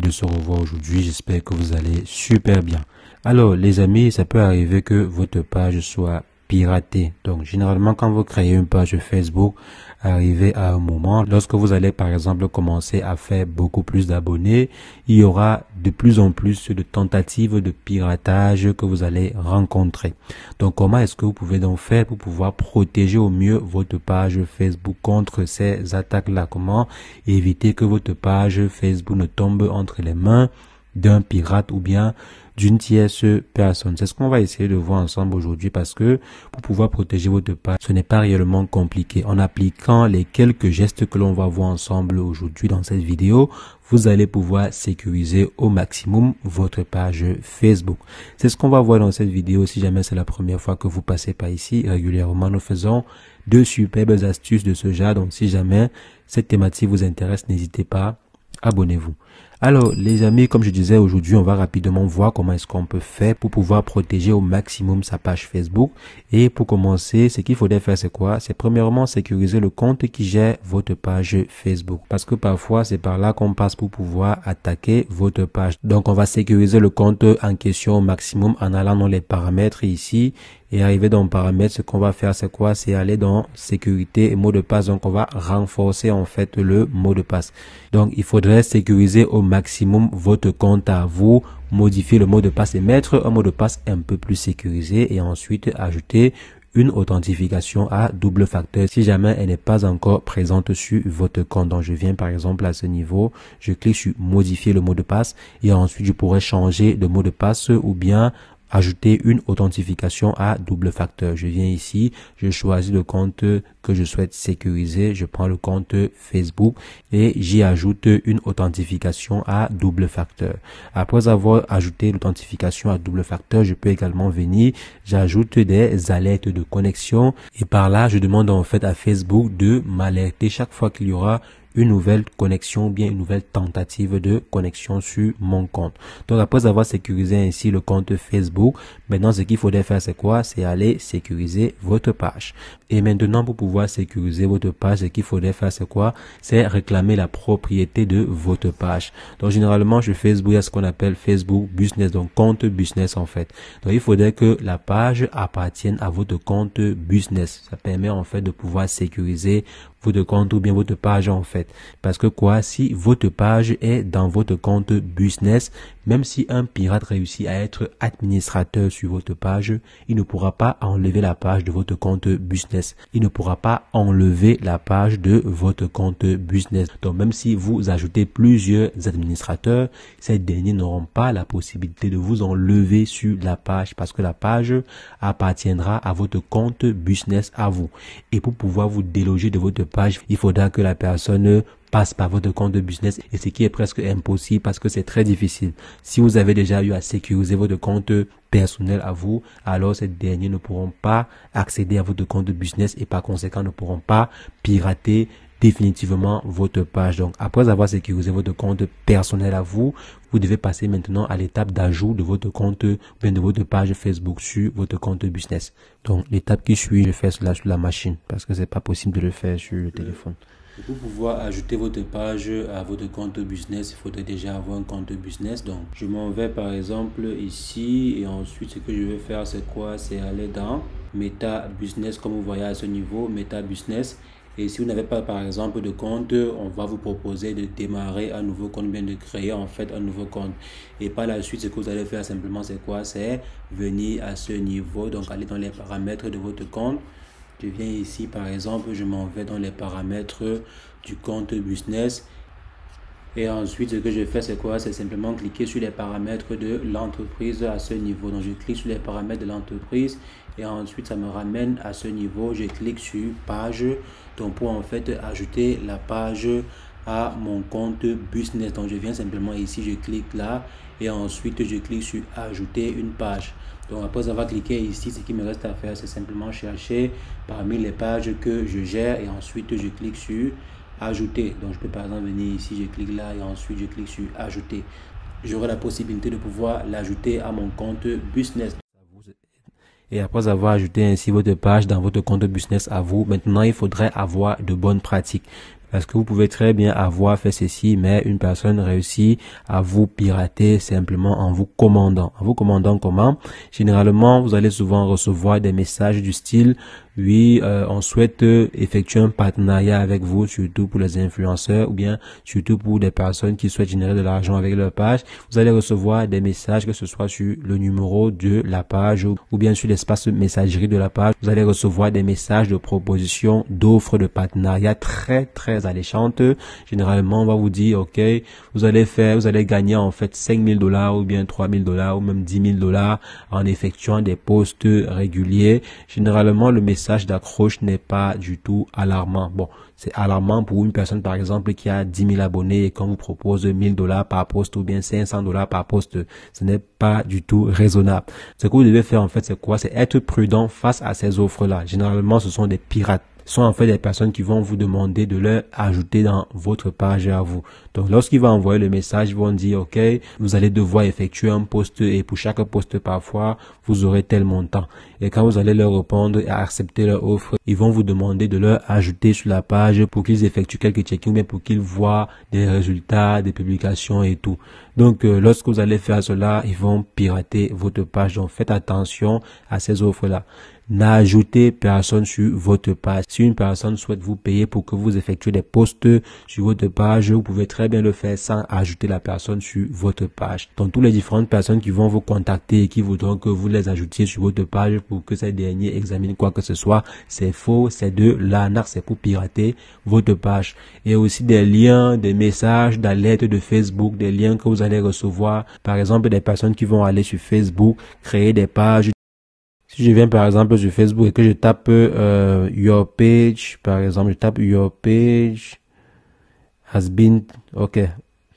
de se revoir aujourd'hui. J'espère que vous allez super bien. Alors, les amis, ça peut arriver que votre page soit donc généralement quand vous créez une page Facebook, arrivez à un moment, lorsque vous allez par exemple commencer à faire beaucoup plus d'abonnés, il y aura de plus en plus de tentatives de piratage que vous allez rencontrer. Donc comment est-ce que vous pouvez donc faire pour pouvoir protéger au mieux votre page Facebook contre ces attaques-là Comment éviter que votre page Facebook ne tombe entre les mains d'un pirate ou bien d'une tierce personne. C'est ce qu'on va essayer de voir ensemble aujourd'hui parce que pour pouvoir protéger votre page, ce n'est pas réellement compliqué. En appliquant les quelques gestes que l'on va voir ensemble aujourd'hui dans cette vidéo, vous allez pouvoir sécuriser au maximum votre page Facebook. C'est ce qu'on va voir dans cette vidéo. Si jamais c'est la première fois que vous passez par ici, régulièrement nous faisons deux superbes astuces de ce genre. Donc si jamais cette thématique vous intéresse, n'hésitez pas, abonnez-vous. Alors les amis, comme je disais aujourd'hui, on va rapidement voir comment est-ce qu'on peut faire pour pouvoir protéger au maximum sa page Facebook. Et pour commencer, ce qu'il faudrait faire, c'est quoi C'est premièrement sécuriser le compte qui gère votre page Facebook. Parce que parfois, c'est par là qu'on passe pour pouvoir attaquer votre page. Donc on va sécuriser le compte en question au maximum en allant dans les paramètres ici et arriver dans paramètres, ce qu'on va faire, c'est quoi? C'est aller dans sécurité et mot de passe. Donc, on va renforcer, en fait, le mot de passe. Donc, il faudrait sécuriser au maximum votre compte à vous, modifier le mot de passe et mettre un mot de passe un peu plus sécurisé et ensuite ajouter une authentification à double facteur si jamais elle n'est pas encore présente sur votre compte. Donc je viens par exemple à ce niveau, je clique sur modifier le mot de passe et ensuite je pourrais changer de mot de passe ou bien ajouter une authentification à double facteur. Je viens ici, je choisis le compte que je souhaite sécuriser, je prends le compte Facebook et j'y ajoute une authentification à double facteur. Après avoir ajouté l'authentification à double facteur, je peux également venir, j'ajoute des alertes de connexion et par là, je demande en fait à Facebook de m'alerter chaque fois qu'il y aura une nouvelle connexion ou bien une nouvelle tentative de connexion sur mon compte. Donc après avoir sécurisé ainsi le compte Facebook, maintenant ce qu'il faudrait faire c'est quoi C'est aller sécuriser votre page. Et maintenant pour pouvoir sécuriser votre page, ce qu'il faudrait faire c'est quoi C'est réclamer la propriété de votre page. Donc généralement sur Facebook, il y a ce qu'on appelle Facebook Business, donc compte business en fait. Donc il faudrait que la page appartienne à votre compte business. Ça permet en fait de pouvoir sécuriser votre compte ou bien votre page en fait. Parce que quoi, si votre page est dans votre compte business, même si un pirate réussit à être administrateur sur votre page, il ne pourra pas enlever la page de votre compte business. Il ne pourra pas enlever la page de votre compte business. Donc même si vous ajoutez plusieurs administrateurs, ces derniers n'auront pas la possibilité de vous enlever sur la page parce que la page appartiendra à votre compte business à vous. Et pour pouvoir vous déloger de votre page, il faudra que la personne passe par votre compte de business et ce qui est presque impossible parce que c'est très difficile. Si vous avez déjà eu à sécuriser votre compte personnel à vous, alors ces derniers ne pourront pas accéder à votre compte de business et par conséquent ne pourront pas pirater définitivement votre page. Donc, après avoir sécurisé votre compte personnel à vous, vous devez passer maintenant à l'étape d'ajout de votre compte, bien de votre page Facebook sur votre compte business. Donc, l'étape qui suit, je fais cela sur la machine parce que c'est pas possible de le faire sur le téléphone. Pour pouvoir ajouter votre page à votre compte business, il faudrait déjà avoir un compte business. Donc, je m'en vais par exemple ici et ensuite ce que je vais faire, c'est quoi C'est aller dans Meta Business, comme vous voyez à ce niveau, Meta Business. Et si vous n'avez pas, par exemple, de compte, on va vous proposer de démarrer un nouveau compte, bien de créer en fait un nouveau compte. Et par la suite, ce que vous allez faire simplement, c'est quoi C'est venir à ce niveau, donc aller dans les paramètres de votre compte. Je viens ici, par exemple, je m'en vais dans les paramètres du compte business. Et ensuite, ce que je fais, c'est quoi C'est simplement cliquer sur les paramètres de l'entreprise à ce niveau. Donc, je clique sur les paramètres de l'entreprise et ensuite, ça me ramène à ce niveau. Je clique sur page. Donc, pour en fait ajouter la page à mon compte business. Donc, je viens simplement ici, je clique là et ensuite, je clique sur ajouter une page. Donc après avoir cliqué ici, ce qui me reste à faire, c'est simplement chercher parmi les pages que je gère et ensuite je clique sur ajouter. Donc je peux par exemple venir ici, je clique là et ensuite je clique sur ajouter. J'aurai la possibilité de pouvoir l'ajouter à mon compte business. Et après avoir ajouté ainsi votre page dans votre compte business à vous, maintenant il faudrait avoir de bonnes pratiques. Parce que vous pouvez très bien avoir fait ceci, mais une personne réussit à vous pirater simplement en vous commandant. En vous commandant comment Généralement, vous allez souvent recevoir des messages du style oui, euh, on souhaite effectuer un partenariat avec vous, surtout pour les influenceurs ou bien surtout pour des personnes qui souhaitent générer de l'argent avec leur page. Vous allez recevoir des messages, que ce soit sur le numéro de la page ou bien sur l'espace messagerie de la page. Vous allez recevoir des messages de propositions, d'offres de partenariat très, très allez alléchante, généralement on va vous dire, ok, vous allez faire, vous allez gagner en fait 5000 dollars ou bien 3000 dollars ou même 10 000 dollars en effectuant des postes réguliers. Généralement, le message d'accroche n'est pas du tout alarmant. Bon, c'est alarmant pour une personne, par exemple, qui a 10 000 abonnés et qu'on vous propose 1000 dollars par poste ou bien 500 dollars par poste. Ce n'est pas du tout raisonnable. Ce que vous devez faire, en fait, c'est quoi? C'est être prudent face à ces offres-là. Généralement, ce sont des pirates sont en fait des personnes qui vont vous demander de leur ajouter dans votre page à vous. Donc lorsqu'ils vont envoyer le message, ils vont dire OK, vous allez devoir effectuer un poste et pour chaque poste parfois, vous aurez tel montant. Et quand vous allez leur répondre et accepter leur offre, ils vont vous demander de leur ajouter sur la page pour qu'ils effectuent quelques check mais pour qu'ils voient des résultats, des publications et tout. Donc, euh, lorsque vous allez faire cela, ils vont pirater votre page. Donc, faites attention à ces offres-là. N'ajoutez personne sur votre page. Si une personne souhaite vous payer pour que vous effectuez des posts sur votre page, vous pouvez très bien le faire sans ajouter la personne sur votre page. Donc, toutes les différentes personnes qui vont vous contacter et qui voudront que vous les ajoutiez sur votre page pour que ces derniers examinent quoi que ce soit, c'est faux, c'est de l'anarchie. c'est pour pirater votre page. Et aussi des liens, des messages d'alerte de Facebook, des liens que vous les recevoir, par exemple, des personnes qui vont aller sur Facebook, créer des pages. Si je viens par exemple sur Facebook et que je tape euh, Your page, par exemple, je tape Your page has been, ok,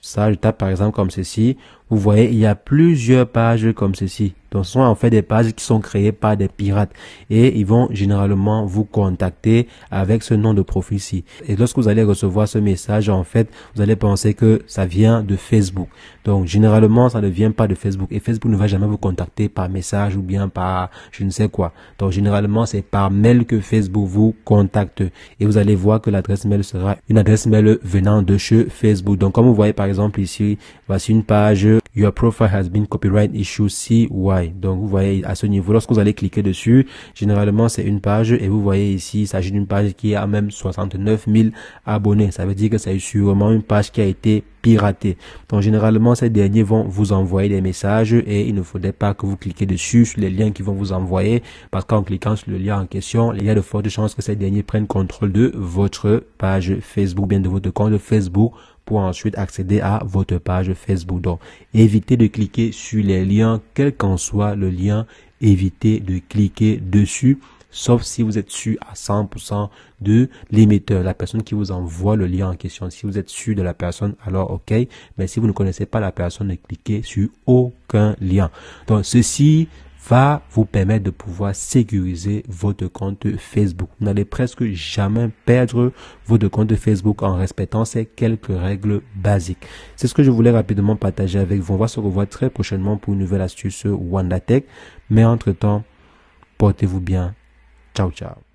ça je tape par exemple comme ceci, vous voyez, il y a plusieurs pages comme ceci. Donc, ce sont en fait des pages qui sont créées par des pirates et ils vont généralement vous contacter avec ce nom de profil-ci. Et lorsque vous allez recevoir ce message, en fait, vous allez penser que ça vient de Facebook. Donc, généralement, ça ne vient pas de Facebook et Facebook ne va jamais vous contacter par message ou bien par je ne sais quoi. Donc, généralement, c'est par mail que Facebook vous contacte et vous allez voir que l'adresse mail sera une adresse mail venant de chez Facebook. Donc, comme vous voyez, par exemple, ici, voici une page Your profile has been copyright issue CY. Donc vous voyez à ce niveau, lorsque vous allez cliquer dessus, généralement c'est une page et vous voyez ici, il s'agit d'une page qui a même 69 000 abonnés. Ça veut dire que c'est sûrement une page qui a été piratée. Donc généralement ces derniers vont vous envoyer des messages et il ne faudrait pas que vous cliquez dessus sur les liens qui vont vous envoyer parce qu'en cliquant sur le lien en question, il y a de fortes chances que ces derniers prennent contrôle de votre page Facebook, bien de votre compte Facebook pour ensuite accéder à votre page Facebook. Donc, évitez de cliquer sur les liens, quel qu'en soit le lien, évitez de cliquer dessus sauf si vous êtes sûr à 100% de l'émetteur, la personne qui vous envoie le lien en question. Si vous êtes sûr de la personne, alors ok, mais si vous ne connaissez pas la personne, ne cliquez sur aucun lien. Donc ceci va vous permettre de pouvoir sécuriser votre compte Facebook. Vous n'allez presque jamais perdre votre compte Facebook en respectant ces quelques règles basiques. C'est ce que je voulais rapidement partager avec vous. On va se revoir très prochainement pour une nouvelle astuce WandaTech. Mais entre-temps, portez-vous bien. Ciao, ciao.